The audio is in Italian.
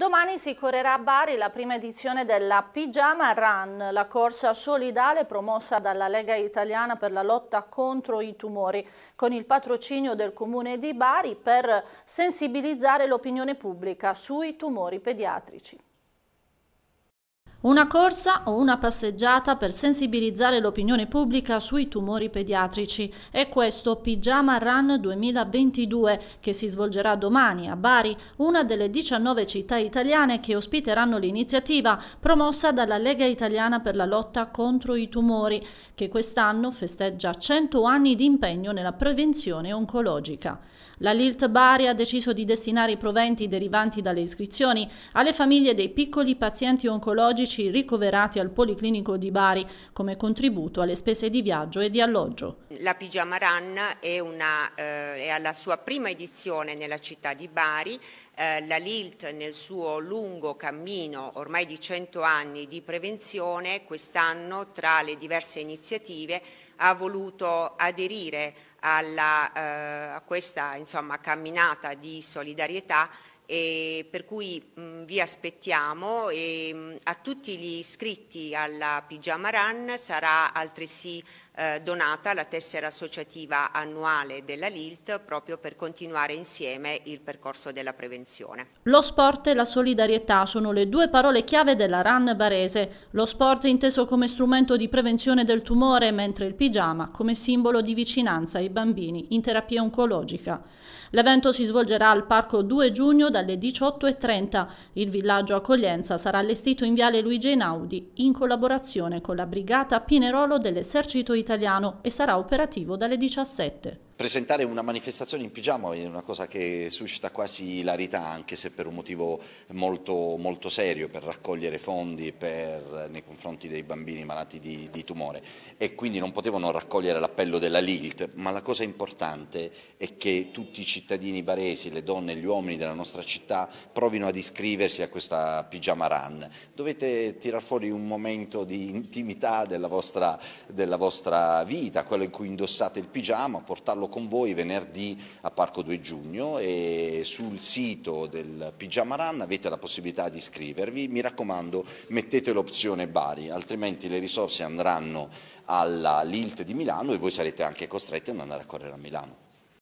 Domani si correrà a Bari la prima edizione della Pigiama Run, la corsa solidale promossa dalla Lega Italiana per la lotta contro i tumori, con il patrocinio del Comune di Bari per sensibilizzare l'opinione pubblica sui tumori pediatrici. Una corsa o una passeggiata per sensibilizzare l'opinione pubblica sui tumori pediatrici. È questo Pijama Run 2022 che si svolgerà domani a Bari, una delle 19 città italiane che ospiteranno l'iniziativa promossa dalla Lega Italiana per la lotta contro i tumori, che quest'anno festeggia 100 anni di impegno nella prevenzione oncologica. La Lilt Bari ha deciso di destinare i proventi derivanti dalle iscrizioni alle famiglie dei piccoli pazienti oncologici medici ricoverati al Policlinico di Bari come contributo alle spese di viaggio e di alloggio. La Pigiama Run è, una, eh, è alla sua prima edizione nella città di Bari, eh, la Lilt nel suo lungo cammino ormai di 100 anni di prevenzione quest'anno tra le diverse iniziative ha voluto aderire alla, eh, a questa insomma, camminata di solidarietà e per cui mh, mm, vi aspettiamo e mh, mm, a tutti gli iscritti alla Pigiama Run sarà altresì eh, donata la tessera associativa annuale della LILT proprio per continuare insieme il percorso della prevenzione. Lo sport e la solidarietà sono le due parole chiave della RAN barese. Lo sport è inteso come strumento di prevenzione del tumore, mentre il pigiama come simbolo di vicinanza ai bambini in terapia oncologica. L'evento si svolgerà al Parco 2 giugno dalle 18.30. Il villaggio accoglienza sarà allestito in Viale Luigi Einaudi in collaborazione con la Brigata Pinerolo dell'Esercito italiano italiano e sarà operativo dalle 17 presentare una manifestazione in pigiama è una cosa che suscita quasi ilarità, anche se per un motivo molto, molto serio, per raccogliere fondi per, nei confronti dei bambini malati di, di, tumore. E quindi non potevano raccogliere l'appello della Lilt, ma la cosa importante è che tutti i cittadini baresi, le donne e gli uomini della nostra città provino ad iscriversi a questa pigiama run. Dovete tirar fuori un momento di intimità della vostra, della vostra vita, quello in cui indossate il pigiama, portarlo con voi venerdì a Parco 2 giugno e sul sito del Pigiama Run avete la possibilità di iscrivervi, mi raccomando mettete l'opzione Bari, altrimenti le risorse andranno alla Lilt di Milano e voi sarete anche costretti ad andare a correre a Milano.